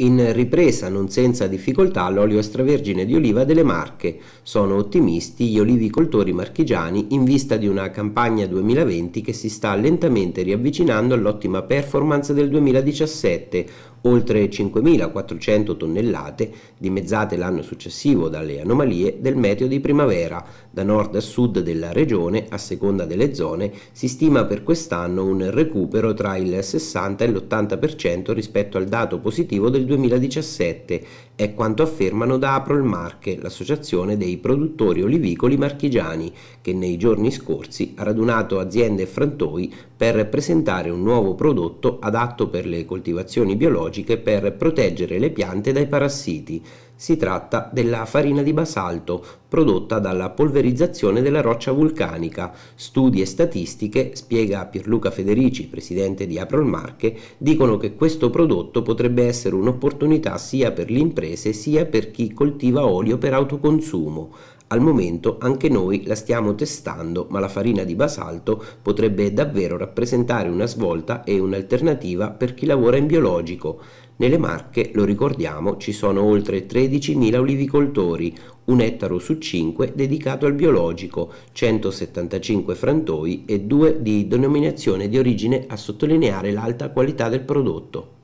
In ripresa non senza difficoltà l'olio extravergine di oliva delle Marche. Sono ottimisti gli olivicoltori marchigiani in vista di una campagna 2020 che si sta lentamente riavvicinando all'ottima performance del 2017, oltre 5.400 tonnellate dimezzate l'anno successivo dalle anomalie del meteo di primavera. Da nord a sud della regione, a seconda delle zone, si stima per quest'anno un recupero tra il 60 e l'80% rispetto al dato positivo del 2017, è quanto affermano da April Marche, l'associazione dei produttori olivicoli marchigiani, che nei giorni scorsi ha radunato aziende e frantoi per presentare un nuovo prodotto adatto per le coltivazioni biologiche biologiche per proteggere le piante dai parassiti. Si tratta della farina di basalto, prodotta dalla polverizzazione della roccia vulcanica. Studi e statistiche, spiega Pierluca Federici, presidente di Aprol Marche, dicono che questo prodotto potrebbe essere un'opportunità sia per le imprese sia per chi coltiva olio per autoconsumo. Al momento anche noi la stiamo testando, ma la farina di basalto potrebbe davvero rappresentare una svolta e un'alternativa per chi lavora in biologico. Nelle Marche, lo ricordiamo, ci sono oltre 13.000 olivicoltori, un ettaro su 5 dedicato al biologico, 175 frantoi e due di denominazione di origine a sottolineare l'alta qualità del prodotto.